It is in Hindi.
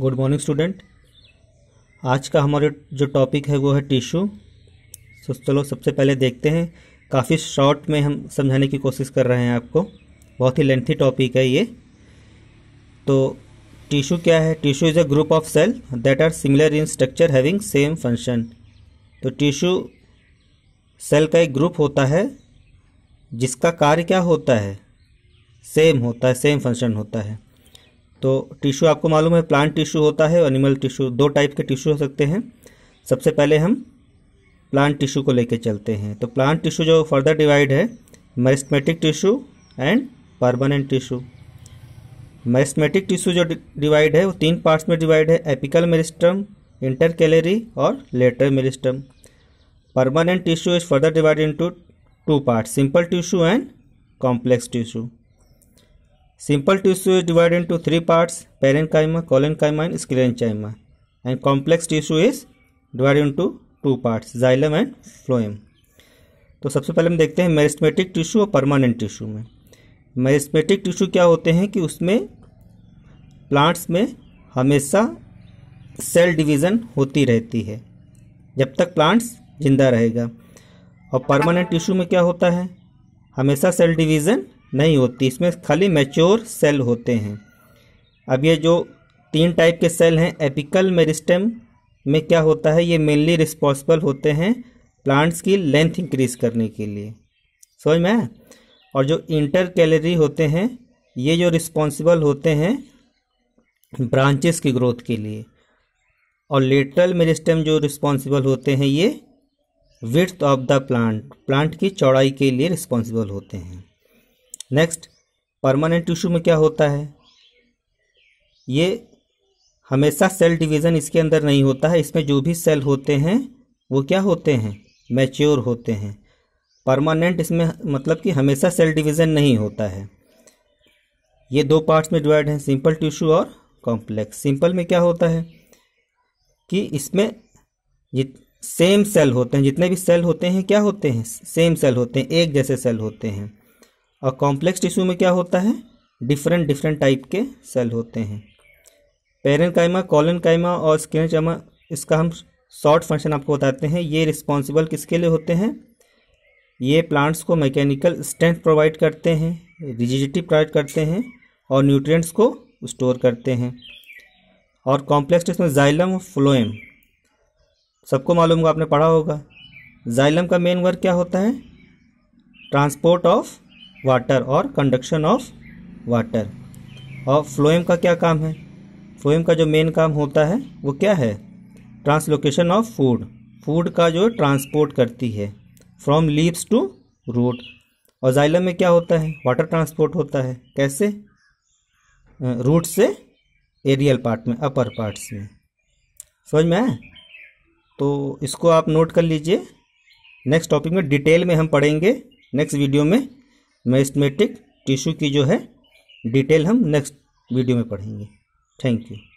गुड मॉर्निंग स्टूडेंट आज का हमारे जो टॉपिक है वो है टिश्यू सो so, चलो सबसे पहले देखते हैं काफ़ी शॉर्ट में हम समझाने की कोशिश कर रहे हैं आपको बहुत ही लेंथी टॉपिक है ये तो टिश्यू क्या है tissue is a group of cell that are similar in structure having same function तो टिश्यू सेल का एक ग्रुप होता है जिसका कार्य क्या होता है सेम होता है सेम फंक्शन होता है तो टिश्यू आपको मालूम है प्लांट टिश्यू होता है एनिमल टिश्यू दो टाइप के टिश्यू हो सकते हैं सबसे पहले हम प्लांट टिश्यू को लेकर चलते हैं तो प्लांट टिश्यू जो फर्दर डिवाइड है meristematic tissue and permanent tissue meristematic tissue जो डिवाइड है वो तीन पार्ट्स में डिवाइड है एपिकल मेरिस्टम इंटर कैलेरी और lateral meristem permanent tissue is further divide into two part simple tissue and complex tissue Simple tissue is divided into three parts parenchyma, and and sclerenchyma. And complex tissue is divided into two parts xylem and phloem तो सबसे पहले हम देखते हैं मेरिस्मेटिक टिश्यू और परमानेंट टिश्यू में मेरिस्मेटिक टिश्यू क्या होते हैं कि उसमें प्लांट्स में हमेशा सेल डिवीज़न होती रहती है जब तक प्लांट्स जिंदा रहेगा और परमानेंट टिश्यू में क्या होता है हमेशा सेल डिवीज़न नहीं होती इसमें खाली मैच्योर सेल होते हैं अब ये जो तीन टाइप के सेल हैं एपिकल मेरिस्टम में क्या होता है ये मेनली रिस्पॉन्सिबल होते हैं प्लांट्स की लेंथ इंक्रीज करने के लिए समझ में और जो इंटर कैलरी होते हैं ये जो रिस्पॉन्सिबल होते हैं ब्रांचेस की ग्रोथ के लिए और लेटरल मेरिस्टम जो रिस्पॉन्सिबल होते हैं ये width of the plant plant की चौड़ाई के लिए रिस्पॉन्सिबल होते हैं नेक्स्ट परमानेंट टिश्यू में क्या होता है ये हमेशा सेल डिवीज़न इसके अंदर नहीं होता है इसमें जो भी सेल होते हैं वो क्या होते हैं मैच्योर होते हैं परमानेंट इसमें मतलब कि हमेशा सेल डिवीज़न नहीं होता है ये दो पार्ट्स में डिवाइड हैं सिंपल टिश्यू और कॉम्प्लेक्स सिंपल में क्या होता है कि इसमें जित सेम सेल होते हैं जितने भी सेल होते हैं क्या होते हैं सेम सेल होते हैं एक जैसे सेल होते हैं और कॉम्प्लेक्स टिश्यू में क्या होता है डिफरेंट डिफरेंट टाइप के सेल होते हैं पेरन कायमा कॉलन कायमा और स्किन चमा इसका हम शॉर्ट फंक्शन आपको बताते हैं ये रिस्पॉन्सिबल किसके लिए होते हैं ये प्लांट्स को मैकेनिकल स्ट्रेंथ प्रोवाइड करते हैं रिजिडिटी प्रोवाइड करते हैं और न्यूट्रिएंट्स को स्टोर करते हैं और कॉम्प्लेक्स इसमें जाइलम फ्लोएम सबको मालूम होगा आपने पढ़ा होगा जाइलम का मेन वर्क क्या होता है ट्रांसपोर्ट ऑफ वाटर और कंडक्शन ऑफ वाटर और फ्लोएम का क्या काम है फ्लोएम का जो मेन काम होता है वो क्या है ट्रांसलोकेशन ऑफ फूड फूड का जो ट्रांसपोर्ट करती है फ्रॉम लीव्स टू रूट और जाइलम में क्या होता है वाटर ट्रांसपोर्ट होता है कैसे रूट से एरियल पार्ट में अपर पार्ट्स में समझ में आए तो इसको आप नोट कर लीजिए नेक्स्ट टॉपिक में डिटेल में हम पढ़ेंगे नेक्स्ट वीडियो में मेस्टमेटिक टिश्यू की जो है डिटेल हम नेक्स्ट वीडियो में पढ़ेंगे थैंक यू